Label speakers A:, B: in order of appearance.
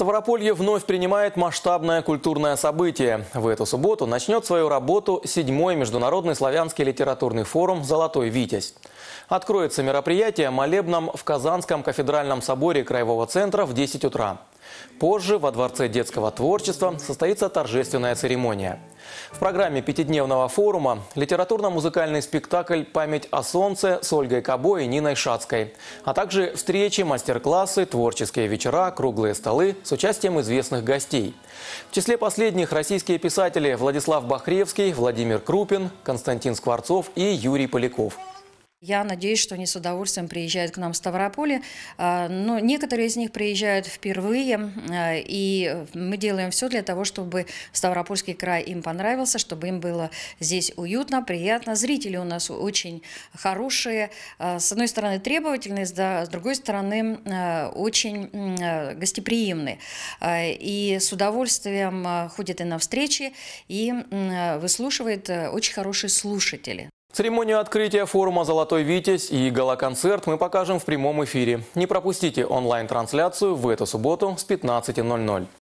A: Ставрополье вновь принимает масштабное культурное событие. В эту субботу начнет свою работу седьмой международный славянский литературный форум «Золотой Витязь». Откроется мероприятие молебном в Казанском кафедральном соборе Краевого центра в 10 утра. Позже во Дворце детского творчества состоится торжественная церемония – в программе пятидневного форума литературно-музыкальный спектакль «Память о солнце» с Ольгой Кабо и Ниной Шацкой, а также встречи, мастер-классы, творческие вечера, круглые столы с участием известных гостей. В числе последних российские писатели Владислав Бахревский, Владимир Крупин, Константин Скворцов и Юрий Поляков –
B: я надеюсь, что они с удовольствием приезжают к нам в Ставрополе. А, но некоторые из них приезжают впервые, а, и э, мы делаем все для того, чтобы Ставропольский край им понравился, чтобы им было здесь уютно, приятно. Зрители у нас очень хорошие. А, с одной стороны, требовательные, с другой стороны, очень гостеприимные. И с удовольствием ходят и на встречи, и выслушивает э, очень хорошие слушатели.
A: Церемонию открытия форума «Золотой Витязь» и гала мы покажем в прямом эфире. Не пропустите онлайн-трансляцию в эту субботу с 15.00.